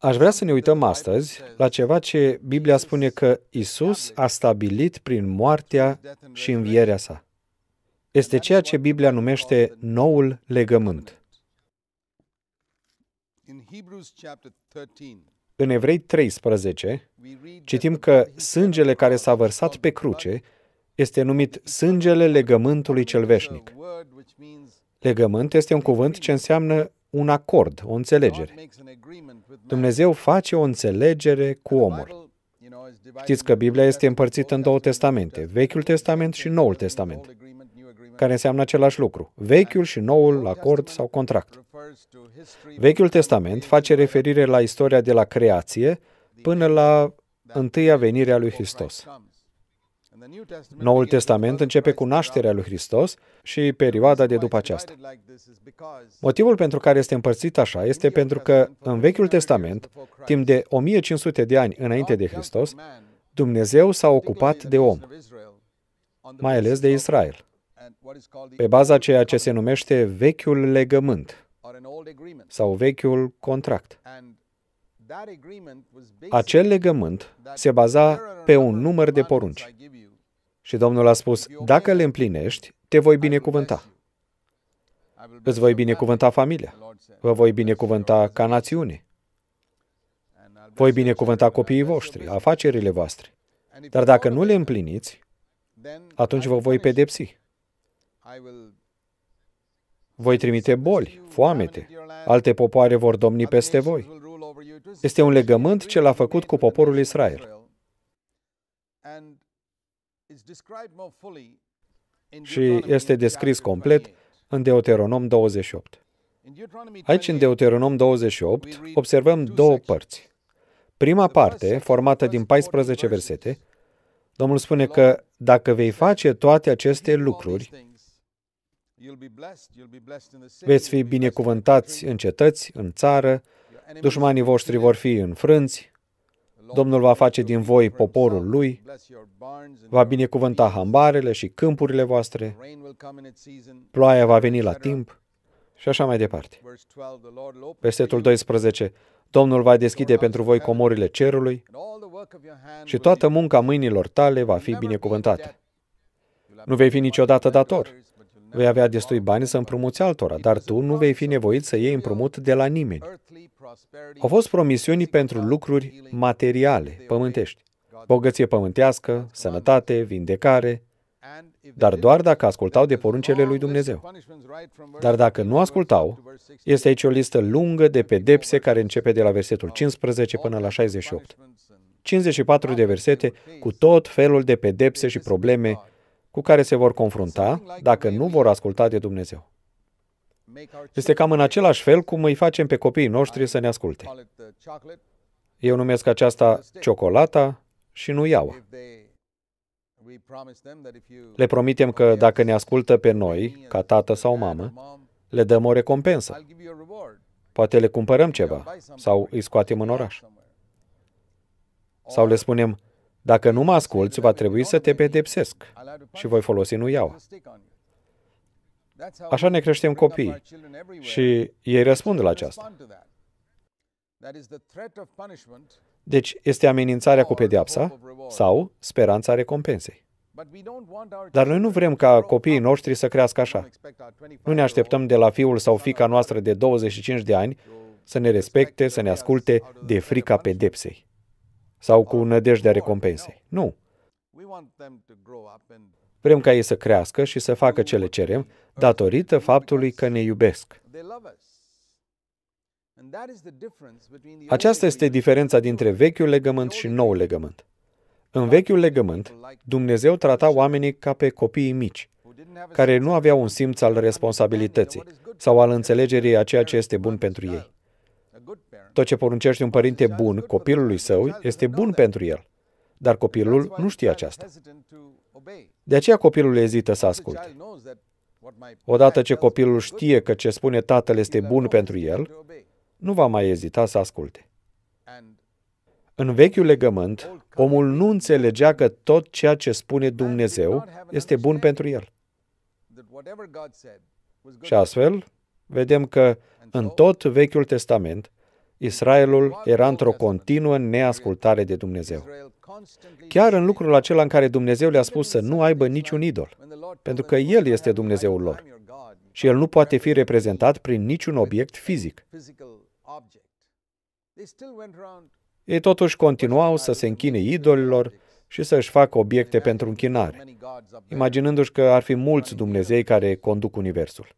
Aș vrea să ne uităm astăzi la ceva ce Biblia spune că Isus a stabilit prin moartea și învierea sa. Este ceea ce Biblia numește noul legământ. În Evrei 13, citim că sângele care s-a vărsat pe cruce este numit sângele legământului cel veșnic. Legământ este un cuvânt ce înseamnă un acord, o înțelegere. Dumnezeu face o înțelegere cu omul. Știți că Biblia este împărțită în două testamente, Vechiul Testament și Noul Testament, care înseamnă același lucru, Vechiul și Noul acord sau contract. Vechiul Testament face referire la istoria de la creație până la întâia venire a lui Hristos. Noul Testament începe cu nașterea lui Hristos și perioada de după aceasta. Motivul pentru care este împărțit așa este pentru că în Vechiul Testament, timp de 1500 de ani înainte de Hristos, Dumnezeu s-a ocupat de om, mai ales de Israel, pe baza ceea ce se numește Vechiul Legământ sau Vechiul Contract. Acel legământ se baza pe un număr de porunci. Și Domnul a spus, dacă le împlinești, te voi binecuvânta. Îți voi binecuvânta familia. Vă voi binecuvânta ca națiune. Voi binecuvânta copiii voștri, afacerile voastre. Dar dacă nu le împliniți, atunci vă voi pedepsi. Voi trimite boli, foamete, alte popoare vor domni peste voi. Este un legământ ce l-a făcut cu poporul Israel și este descris complet în Deuteronom 28. Aici, în Deuteronom 28, observăm două părți. Prima parte, formată din 14 versete, Domnul spune că dacă vei face toate aceste lucruri, veți fi binecuvântați în cetăți, în țară, dușmanii voștri vor fi înfrânți, Domnul va face din voi poporul lui, va binecuvânta hambarele și câmpurile voastre, ploaia va veni la timp și așa mai departe. Versetul 12. Domnul va deschide pentru voi comorile cerului și toată munca mâinilor tale va fi binecuvântată. Nu vei fi niciodată dator, Vei avea destui bani să împrumuți altora, dar tu nu vei fi nevoit să iei împrumut de la nimeni. Au fost promisiuni pentru lucruri materiale, pământești. Bogăție pământească, sănătate, vindecare, dar doar dacă ascultau de poruncele lui Dumnezeu. Dar dacă nu ascultau, este aici o listă lungă de pedepse care începe de la versetul 15 până la 68. 54 de versete cu tot felul de pedepse și probleme cu care se vor confrunta dacă nu vor asculta de Dumnezeu. Este cam în același fel cum îi facem pe copiii noștri să ne asculte. Eu numesc aceasta ciocolata și nu iaua. Le promitem că dacă ne ascultă pe noi, ca tată sau mamă, le dăm o recompensă. Poate le cumpărăm ceva sau îi scoatem în oraș. Sau le spunem, dacă nu mă asculți, va trebui să te pedepsesc și voi folosi nu iau. Așa ne creștem copii și ei răspund la aceasta. Deci este amenințarea cu pedeapsa sau speranța recompensei. Dar noi nu vrem ca copiii noștri să crească așa. Nu ne așteptăm de la fiul sau fica noastră de 25 de ani să ne respecte, să ne asculte de frica pedepsei sau cu nădejdea recompensei. Nu. Vrem ca ei să crească și să facă ce le cerem datorită faptului că ne iubesc. Aceasta este diferența dintre vechiul legământ și noul legământ. În vechiul legământ, Dumnezeu trata oamenii ca pe copiii mici, care nu aveau un simț al responsabilității sau al înțelegerii a ceea ce este bun pentru ei. Tot ce poruncește un părinte bun copilului său este bun pentru el, dar copilul nu știe aceasta. De aceea copilul ezită să asculte. Odată ce copilul știe că ce spune tatăl este bun pentru el, nu va mai ezita să asculte. În vechiul legământ, omul nu înțelegea că tot ceea ce spune Dumnezeu este bun pentru el. Și astfel, vedem că în tot Vechiul Testament, Israelul era într-o continuă neascultare de Dumnezeu. Chiar în lucrul acela în care Dumnezeu le-a spus să nu aibă niciun idol, pentru că El este Dumnezeul lor și El nu poate fi reprezentat prin niciun obiect fizic. Ei totuși continuau să se închine idolilor și să-și facă obiecte pentru închinare, imaginându-și că ar fi mulți Dumnezei care conduc Universul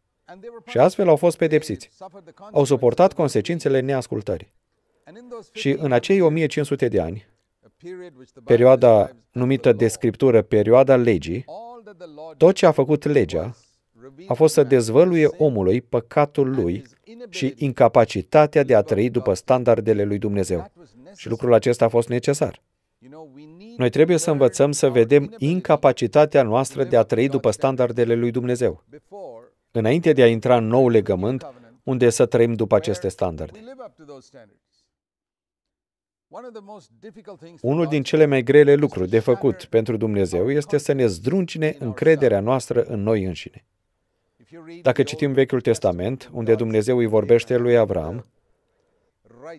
și astfel au fost pedepsiți. Au suportat consecințele neascultării. Și în acei 1500 de ani, perioada numită de scriptură perioada legii, tot ce a făcut legea a fost să dezvăluie omului păcatul lui și incapacitatea de a trăi după standardele lui Dumnezeu. Și lucrul acesta a fost necesar. Noi trebuie să învățăm să vedem incapacitatea noastră de a trăi după standardele lui Dumnezeu înainte de a intra în nou legământ, unde să trăim după aceste standarde. Unul din cele mai grele lucruri de făcut pentru Dumnezeu este să ne zdruncine încrederea noastră în noi înșine. Dacă citim Vechiul Testament, unde Dumnezeu îi vorbește lui Avram,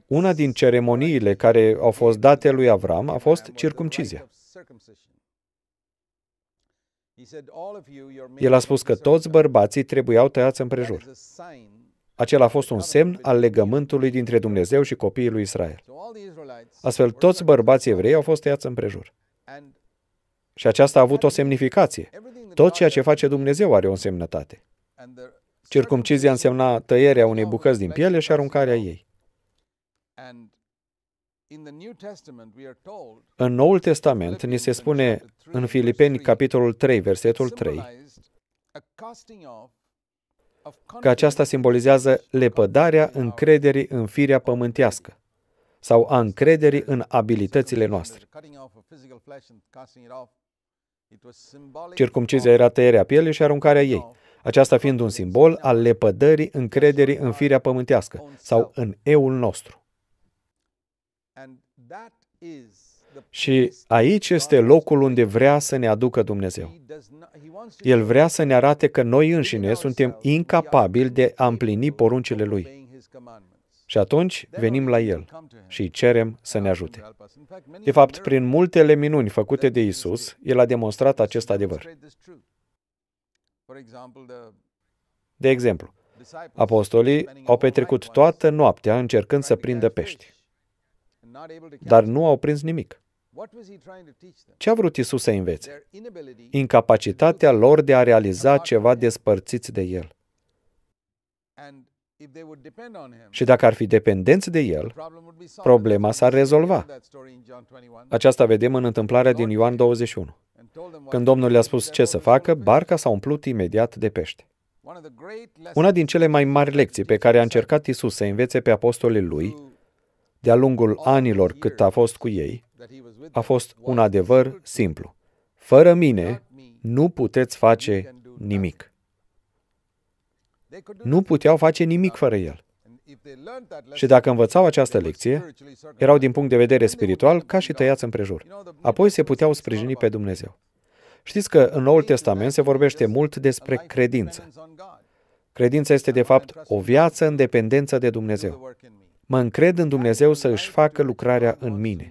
una din ceremoniile care au fost date lui Avram a fost circumcizia. El a spus că toți bărbații trebuiau tăiați împrejur. Acela a fost un semn al legământului dintre Dumnezeu și copiii lui Israel. Astfel, toți bărbații evrei au fost tăiați împrejur. Și aceasta a avut o semnificație. Tot ceea ce face Dumnezeu are o însemnătate. Circumcizia însemna tăierea unei bucăți din piele și aruncarea ei. În Noul Testament ni se spune în Filipeni, capitolul 3, versetul 3, că aceasta simbolizează lepădarea încrederii în firea pământească sau a încrederii în abilitățile noastre. Circumcizia era tăierea pielii și aruncarea ei, aceasta fiind un simbol al lepădării încrederii în firea pământească sau în eul nostru. Și aici este locul unde vrea să ne aducă Dumnezeu. El vrea să ne arate că noi înșine suntem incapabili de a împlini poruncile Lui. Și atunci venim la El și îi cerem să ne ajute. De fapt, prin multele minuni făcute de Isus, El a demonstrat acest adevăr. De exemplu, apostolii au petrecut toată noaptea încercând să prindă pești dar nu au prins nimic. Ce a vrut Isus să învețe? Incapacitatea lor de a realiza ceva despărțiți de El. Și dacă ar fi dependenți de el, problema s-ar rezolva. Aceasta vedem în întâmplarea din Ioan 21. Când Domnul le-a spus ce să facă, barca s-a umplut imediat de pește. Una din cele mai mari lecții pe care a încercat Isus să învețe pe apostolii lui de-a lungul anilor cât a fost cu ei, a fost un adevăr simplu. Fără mine nu puteți face nimic. Nu puteau face nimic fără el. Și dacă învățau această lecție, erau din punct de vedere spiritual ca și tăiați împrejur. Apoi se puteau sprijini pe Dumnezeu. Știți că în Noul Testament se vorbește mult despre credință. Credința este, de fapt, o viață în dependență de Dumnezeu. Mă încred în Dumnezeu să își facă lucrarea în mine.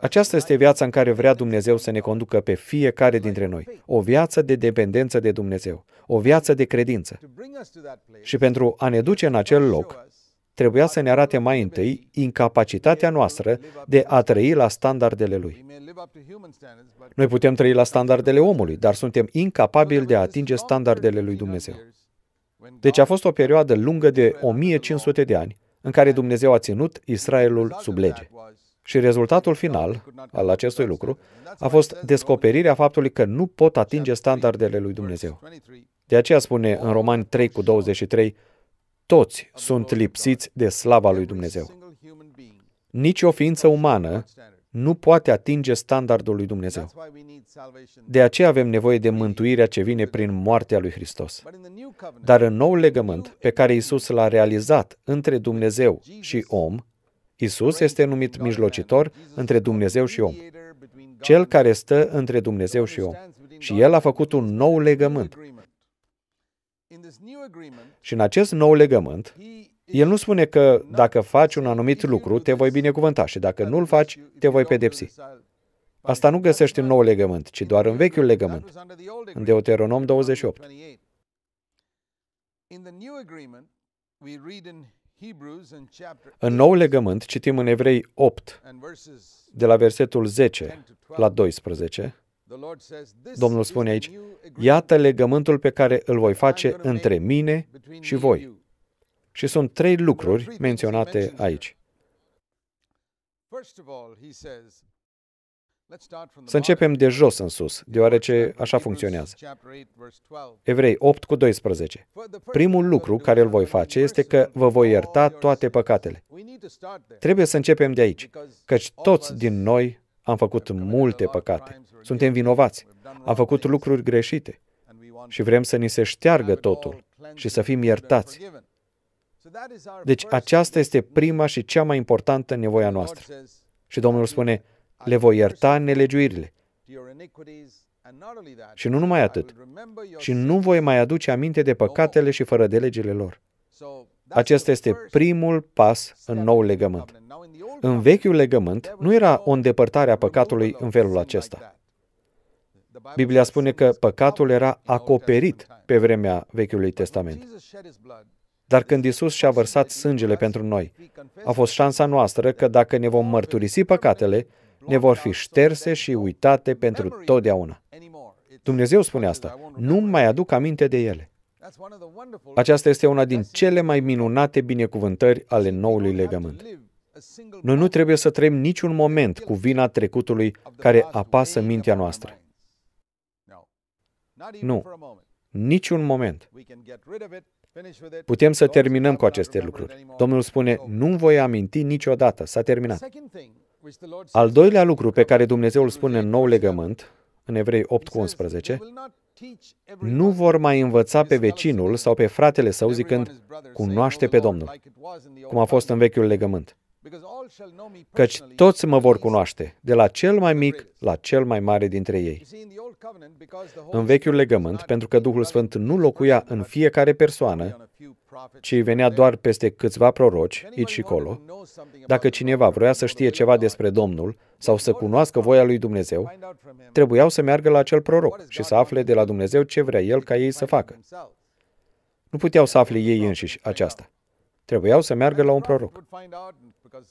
Aceasta este viața în care vrea Dumnezeu să ne conducă pe fiecare dintre noi. O viață de dependență de Dumnezeu, o viață de credință. Și pentru a ne duce în acel loc, trebuia să ne arate mai întâi incapacitatea noastră de a trăi la standardele lui. Noi putem trăi la standardele omului, dar suntem incapabili de a atinge standardele lui Dumnezeu. Deci a fost o perioadă lungă de 1500 de ani în care Dumnezeu a ținut Israelul sub lege. Și rezultatul final al acestui lucru a fost descoperirea faptului că nu pot atinge standardele lui Dumnezeu. De aceea spune în Romani 3 cu 23, toți sunt lipsiți de slava lui Dumnezeu. Nici o ființă umană nu poate atinge standardul lui Dumnezeu. De aceea avem nevoie de mântuirea ce vine prin moartea lui Hristos. Dar în nou legământ pe care Isus l-a realizat între Dumnezeu și om, Isus este numit mijlocitor între Dumnezeu și om, cel care stă între Dumnezeu și om. Și el a făcut un nou legământ. Și în acest nou legământ, el nu spune că dacă faci un anumit lucru, te voi binecuvânta și dacă nu-l faci, te voi pedepsi. Asta nu găsești în nou legământ, ci doar în vechiul legământ, în Deuteronom 28. În nou legământ citim în Evrei 8, de la versetul 10 la 12, Domnul spune aici, iată legământul pe care îl voi face între mine și voi. Și sunt trei lucruri menționate aici. Să începem de jos în sus, deoarece așa funcționează. Evrei 8 cu 12. Primul lucru care îl voi face este că vă voi ierta toate păcatele. Trebuie să începem de aici, căci toți din noi am făcut multe păcate. Suntem vinovați. Am făcut lucruri greșite. Și vrem să ni se șteargă totul și să fim iertați. Deci aceasta este prima și cea mai importantă nevoia noastră. Și Domnul spune, le voi ierta nelegiuirile. Și nu numai atât. Și nu voi mai aduce aminte de păcatele și fără de legile lor. Acesta este primul pas în nou legământ. În vechiul legământ nu era o îndepărtare a păcatului în felul acesta. Biblia spune că păcatul era acoperit pe vremea Vechiului Testament. Dar când Isus și-a vărsat sângele pentru noi, a fost șansa noastră că dacă ne vom mărturisi păcatele, ne vor fi șterse și uitate pentru totdeauna. Dumnezeu spune asta, nu mai aduc aminte de ele. Aceasta este una din cele mai minunate binecuvântări ale noului legământ. Noi nu trebuie să trăim niciun moment cu vina trecutului care apasă mintea noastră. Nu, niciun moment. Putem să terminăm cu aceste lucruri. Domnul spune, nu voi aminti niciodată, s-a terminat. Al doilea lucru pe care Dumnezeu îl spune în nou legământ, în Evrei 8 cu 11, nu vor mai învăța pe vecinul sau pe fratele său zicând, cunoaște pe Domnul, cum a fost în vechiul legământ căci toți mă vor cunoaște, de la cel mai mic la cel mai mare dintre ei. În vechiul legământ, pentru că Duhul Sfânt nu locuia în fiecare persoană, ci venea doar peste câțiva proroci, aici și colo, dacă cineva vroia să știe ceva despre Domnul sau să cunoască voia lui Dumnezeu, trebuiau să meargă la acel proroc și să afle de la Dumnezeu ce vrea el ca ei să facă. Nu puteau să afle ei înșiși aceasta trebuiau să meargă la un proroc.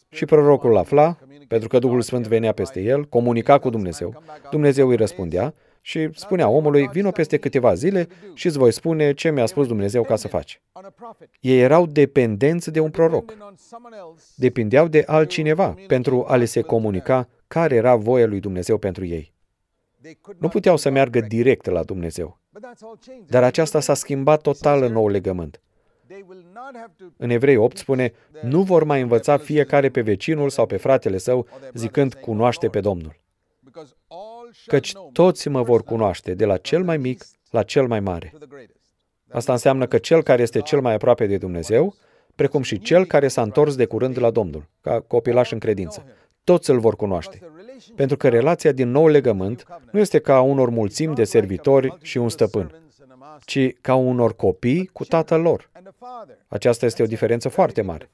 Și prorocul afla, pentru că Duhul Sfânt venea peste el, comunica cu Dumnezeu, Dumnezeu îi răspundea și spunea omului, vino peste câteva zile și îți voi spune ce mi-a spus Dumnezeu ca să faci. Ei erau dependenți de un proroc. Depindeau de altcineva pentru a le se comunica care era voia lui Dumnezeu pentru ei. Nu puteau să meargă direct la Dumnezeu. Dar aceasta s-a schimbat total în nou legământ. În Evrei 8 spune, nu vor mai învăța fiecare pe vecinul sau pe fratele său, zicând, cunoaște pe Domnul. Căci toți mă vor cunoaște, de la cel mai mic la cel mai mare. Asta înseamnă că cel care este cel mai aproape de Dumnezeu, precum și cel care s-a întors de curând la Domnul, ca copilaș în credință, toți îl vor cunoaște. Pentru că relația din nou legământ nu este ca a unor mulțimi de servitori și un stăpân, ci ca unor copii cu tatăl lor. Aceasta este o diferență foarte mare.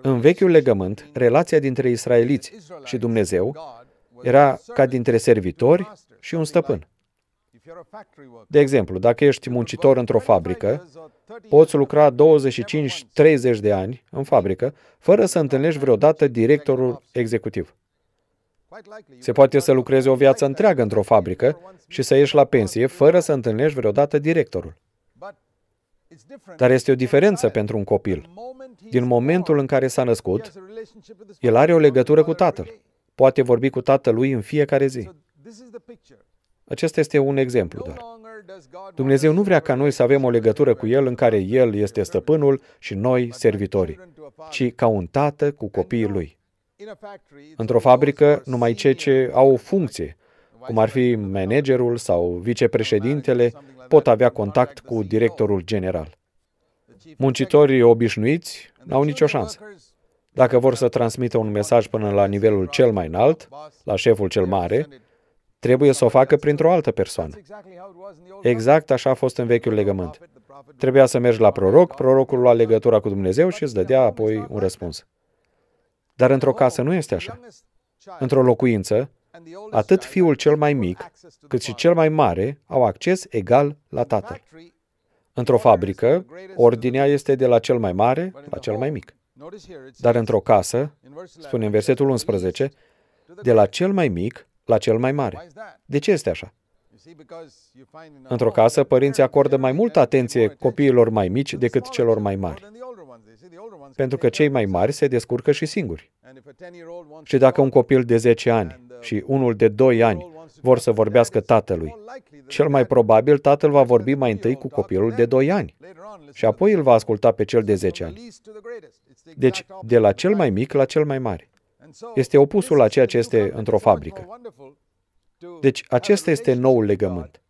În vechiul legământ, relația dintre israeliți și Dumnezeu era ca dintre servitori și un stăpân. De exemplu, dacă ești muncitor într-o fabrică, poți lucra 25-30 de ani în fabrică, fără să întâlnești vreodată directorul executiv. Se poate să lucrezi o viață întreagă într-o fabrică și să ieși la pensie fără să întâlnești vreodată directorul. Dar este o diferență pentru un copil. Din momentul în care s-a născut, el are o legătură cu tatăl. Poate vorbi cu tatălui în fiecare zi. Acesta este un exemplu doar. Dumnezeu nu vrea ca noi să avem o legătură cu El în care El este stăpânul și noi servitorii, ci ca un tată cu copiii Lui. Într-o fabrică, numai cei ce au o funcție, cum ar fi managerul sau vicepreședintele, pot avea contact cu directorul general. Muncitorii obișnuiți n-au nicio șansă. Dacă vor să transmită un mesaj până la nivelul cel mai înalt, la șeful cel mare, trebuie să o facă printr-o altă persoană. Exact așa a fost în vechiul legământ. Trebuia să mergi la proroc, prorocul lua legătura cu Dumnezeu și îți dădea apoi un răspuns. Dar într-o casă nu este așa. Într-o locuință, atât fiul cel mai mic, cât și cel mai mare au acces egal la tatăl. Într-o fabrică, ordinea este de la cel mai mare la cel mai mic. Dar într-o casă, spune în versetul 11, de la cel mai mic la cel mai mare. De ce este așa? Într-o casă, părinții acordă mai multă atenție copiilor mai mici decât celor mai mari. Pentru că cei mai mari se descurcă și singuri. Și dacă un copil de 10 ani uh, și unul de 2 ani vor să vorbească tatălui, cel mai probabil tatăl va vorbi mai întâi cu copilul de 2 ani și apoi îl va asculta pe cel de 10 ani. Deci, exact de la cel mai mic la cel mai mare. Este opusul a ceea ce este într-o fabrică. Deci, acesta este noul legământ.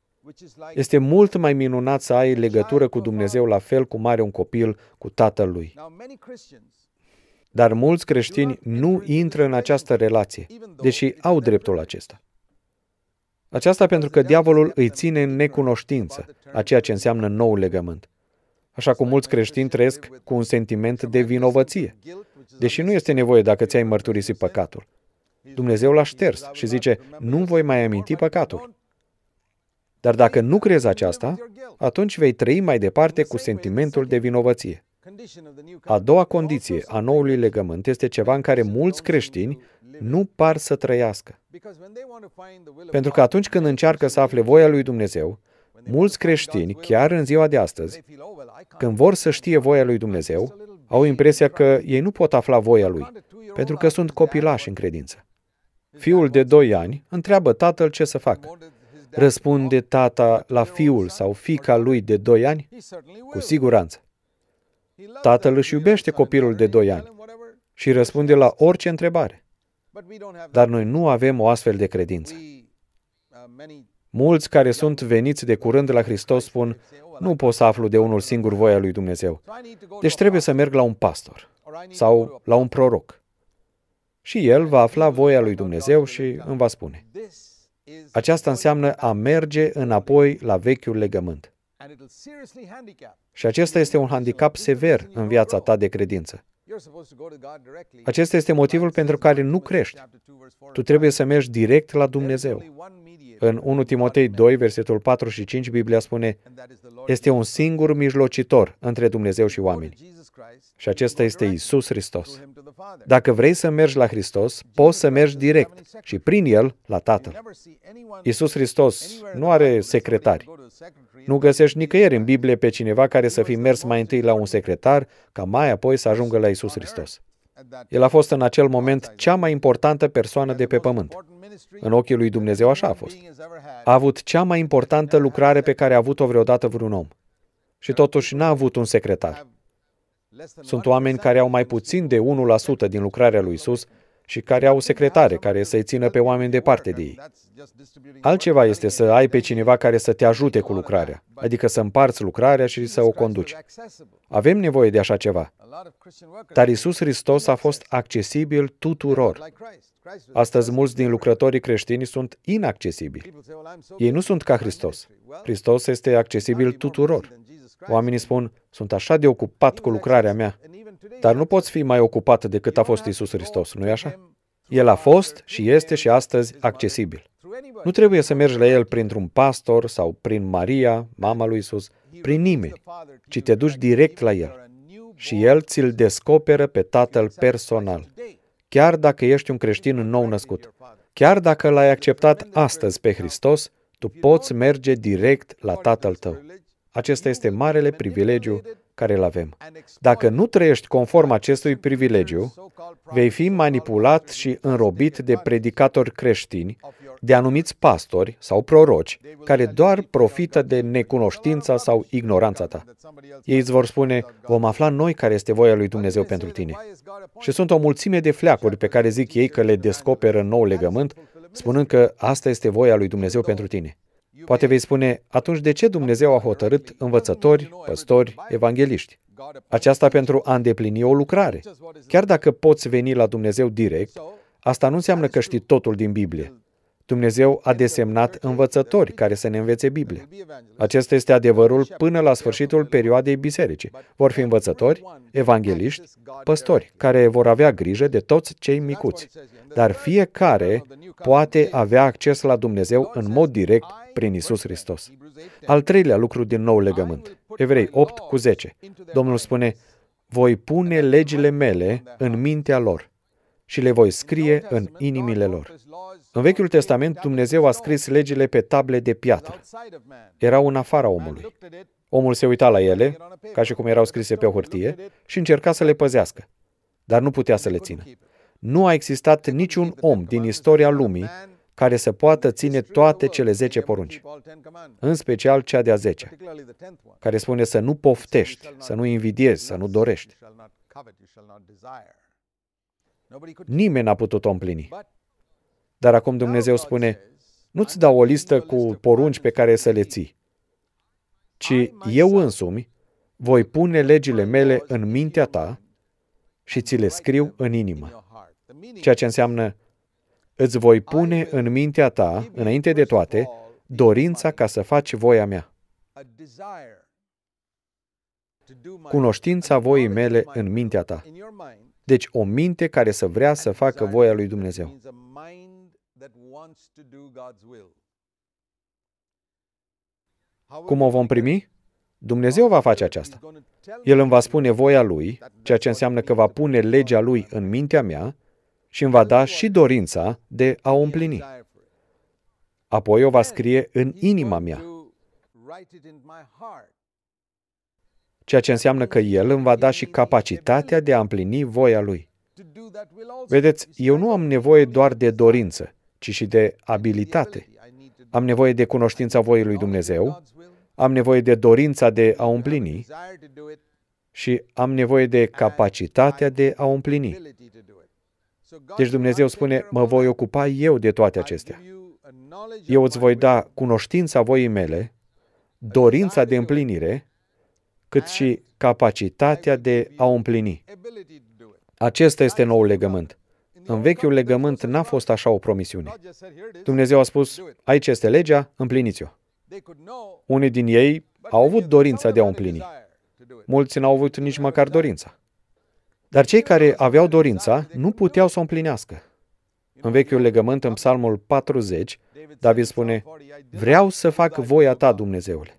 Este mult mai minunat să ai legătură cu Dumnezeu la fel cum are un copil cu tatăl lui. Dar mulți creștini nu intră în această relație, deși au dreptul acesta. Aceasta pentru că diavolul îi ține în necunoștință a ceea ce înseamnă nou legământ. Așa cum mulți creștini trăiesc cu un sentiment de vinovăție, deși nu este nevoie dacă ți-ai mărturisit păcatul. Dumnezeu l-a șters și zice, nu voi mai aminti păcatul. Dar dacă nu crezi aceasta, atunci vei trăi mai departe cu sentimentul de vinovăție. A doua condiție a noului legământ este ceva în care mulți creștini nu par să trăiască. Pentru că atunci când încearcă să afle voia lui Dumnezeu, mulți creștini, chiar în ziua de astăzi, când vor să știe voia lui Dumnezeu, au impresia că ei nu pot afla voia lui, pentru că sunt copilași în credință. Fiul de doi ani întreabă tatăl ce să facă răspunde tata la fiul sau fica lui de 2 ani? Cu siguranță. Tatăl își iubește copilul de 2 ani și răspunde la orice întrebare. Dar noi nu avem o astfel de credință. Mulți care sunt veniți de curând la Hristos spun, nu pot să aflu de unul singur voia lui Dumnezeu. Deci trebuie să merg la un pastor sau la un proroc. Și el va afla voia lui Dumnezeu și îmi va spune, aceasta înseamnă a merge înapoi la vechiul legământ. Și acesta este un handicap sever în viața ta de credință. Acesta este motivul pentru care nu crești. Tu trebuie să mergi direct la Dumnezeu. În 1 Timotei 2, versetul 4 și 5, Biblia spune, este un singur mijlocitor între Dumnezeu și oameni. Și acesta este Isus Hristos. Dacă vrei să mergi la Hristos, poți să mergi direct și prin El la Tatăl. Isus Hristos nu are secretari. Nu găsești nicăieri în Biblie pe cineva care să fi mers mai întâi la un secretar, ca mai apoi să ajungă la Isus Hristos. El a fost în acel moment cea mai importantă persoană de pe pământ. În ochii lui Dumnezeu așa a fost. A avut cea mai importantă lucrare pe care a avut-o vreodată vreun om. Și totuși n-a avut un secretar. Sunt oameni care au mai puțin de 1% din lucrarea lui Isus și care au secretare care să-i țină pe oameni departe de ei. Altceva este să ai pe cineva care să te ajute cu lucrarea, adică să împarți lucrarea și să o conduci. Avem nevoie de așa ceva. Dar Isus Hristos a fost accesibil tuturor. Astăzi, mulți din lucrătorii creștini sunt inaccesibili. Ei nu sunt ca Hristos. Hristos este accesibil tuturor. Oamenii spun, sunt așa de ocupat cu lucrarea mea, dar nu poți fi mai ocupat decât a fost Isus Hristos, nu-i așa? El a fost și este și astăzi accesibil. Nu trebuie să mergi la el printr-un pastor sau prin Maria, mama lui Isus, prin nimeni, ci te duci direct la el și El ți-l descoperă pe Tatăl personal, chiar dacă ești un creștin nou născut. Chiar dacă l-ai acceptat astăzi pe Hristos, tu poți merge direct la Tatăl tău. Acesta este marele privilegiu care îl avem. Dacă nu trăiești conform acestui privilegiu, vei fi manipulat și înrobit de predicatori creștini, de anumiți pastori sau proroci, care doar profită de necunoștința sau ignoranța ta. Ei îți vor spune, vom afla noi care este voia lui Dumnezeu pentru tine. Și sunt o mulțime de fleacuri pe care zic ei că le descoperă în nou legământ, spunând că asta este voia lui Dumnezeu pentru tine. Poate vei spune, atunci de ce Dumnezeu a hotărât învățători, păstori, evangeliști? Aceasta pentru a îndeplini o lucrare. Chiar dacă poți veni la Dumnezeu direct, asta nu înseamnă că știi totul din Biblie. Dumnezeu a desemnat învățători care să ne învețe Biblia. Acesta este adevărul până la sfârșitul perioadei bisericii. Vor fi învățători, evangeliști, păstori, care vor avea grijă de toți cei micuți. Dar fiecare poate avea acces la Dumnezeu în mod direct prin Isus Hristos. Al treilea lucru din nou legământ. Evrei 8 cu 10. Domnul spune, voi pune legile mele în mintea lor și le voi scrie în inimile lor. În Vechiul Testament, Dumnezeu a scris legile pe table de piatră. Erau în afara omului. Omul se uita la ele, ca și cum erau scrise pe o hârtie, și încerca să le păzească, dar nu putea să le țină. Nu a existat niciun om din istoria lumii care să poată ține toate cele zece porunci, în special cea de-a zecea, care spune să nu poftești, să nu invidiezi, să nu dorești. Nimeni n-a putut-o împlini. Dar acum Dumnezeu spune, nu-ți dau o listă cu porunci pe care să le ții, ci eu însumi voi pune legile mele în mintea ta și ți le scriu în inimă. Ceea ce înseamnă, îți voi pune în mintea ta, înainte de toate, dorința ca să faci voia mea. Cunoștința voii mele în mintea ta. Deci o minte care să vrea să facă voia lui Dumnezeu. Cum o vom primi? Dumnezeu va face aceasta. El îmi va spune voia lui, ceea ce înseamnă că va pune legea lui în mintea mea și îmi va da și dorința de a o împlini. Apoi o va scrie în inima mea ceea ce înseamnă că El îmi va da și capacitatea de a împlini voia Lui. Vedeți, eu nu am nevoie doar de dorință, ci și de abilitate. Am nevoie de cunoștința voii lui Dumnezeu, am nevoie de dorința de a împlini și am nevoie de capacitatea de a împlini. Deci Dumnezeu spune, mă voi ocupa eu de toate acestea. Eu îți voi da cunoștința voii mele, dorința de împlinire cât și capacitatea de a o împlini. Acesta este noul legământ. În vechiul legământ n-a fost așa o promisiune. Dumnezeu a spus, aici este legea, împliniți-o. Unii din ei au avut dorința de a o împlini. Mulți n-au avut nici măcar dorința. Dar cei care aveau dorința nu puteau să o împlinească. În vechiul legământ, în Psalmul 40, David spune, Vreau să fac voia ta, Dumnezeule.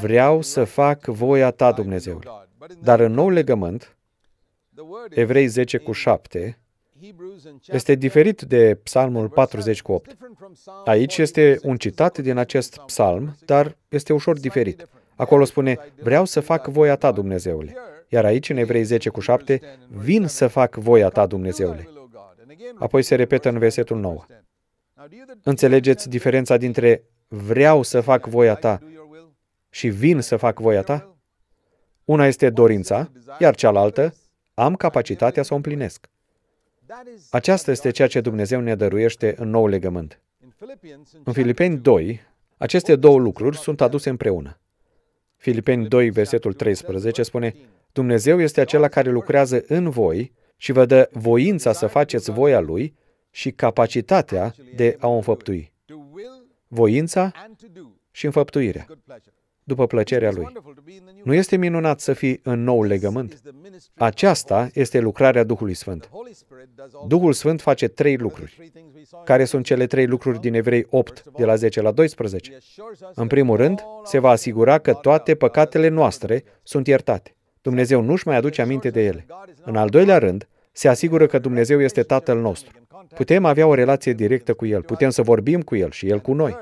Vreau să fac voia ta, Dumnezeu. Dar în nou legământ, Evrei 10 cu 7, este diferit de Psalmul 40 cu 8. Aici este un citat din acest psalm, dar este ușor diferit. Acolo spune, vreau să fac voia ta, Dumnezeule. Iar aici, în Evrei 10 cu 7, vin să fac voia ta, Dumnezeule. Apoi se repetă în versetul 9. Înțelegeți diferența dintre vreau să fac voia ta și vin să fac voia ta? Una este dorința, iar cealaltă, am capacitatea să o împlinesc. Aceasta este ceea ce Dumnezeu ne dăruiește în nou legământ. În Filipeni 2, aceste două lucruri sunt aduse împreună. Filipeni 2, versetul 13 spune, Dumnezeu este acela care lucrează în voi și vă dă voința să faceți voia Lui și capacitatea de a o înfăptui. Voința și înfăptuirea după plăcerea Lui. Nu este minunat să fii în nou legământ? Aceasta este lucrarea Duhului Sfânt. Duhul Sfânt face trei lucruri. Care sunt cele trei lucruri din Evrei 8, de la 10 la 12? În primul rând, se va asigura că toate păcatele noastre sunt iertate. Dumnezeu nu-și mai aduce aminte de ele. În al doilea rând, se asigură că Dumnezeu este Tatăl nostru. Putem avea o relație directă cu El, putem să vorbim cu El și El cu noi.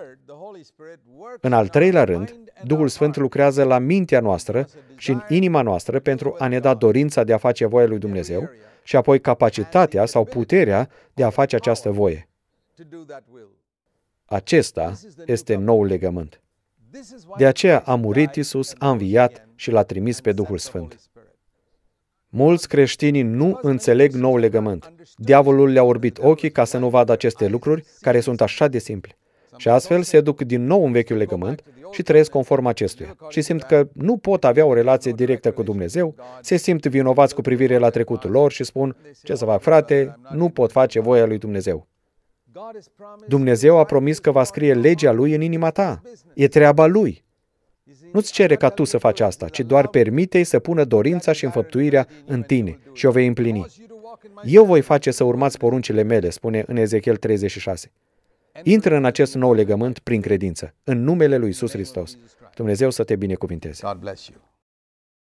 În al treilea rând, Duhul Sfânt lucrează la mintea noastră și în inima noastră pentru a ne da dorința de a face voia lui Dumnezeu și apoi capacitatea sau puterea de a face această voie. Acesta este noul legământ. De aceea a murit Isus, a înviat și l-a trimis pe Duhul Sfânt. Mulți creștini nu înțeleg nou legământ. Diavolul le-a orbit ochii ca să nu vadă aceste lucruri care sunt așa de simple și astfel se duc din nou în vechiul legământ și trăiesc conform acestuia și simt că nu pot avea o relație directă cu Dumnezeu, se simt vinovați cu privire la trecutul lor și spun, ce să fac frate, nu pot face voia lui Dumnezeu. Dumnezeu a promis că va scrie legea Lui în inima ta. E treaba Lui. Nu-ți cere ca tu să faci asta, ci doar permite să pună dorința și înfăptuirea în tine și o vei împlini. Eu voi face să urmați poruncile mele, spune în Ezechiel 36. Intră în acest nou legământ prin credință, în numele lui Isus Hristos. Dumnezeu să te binecuvinteze.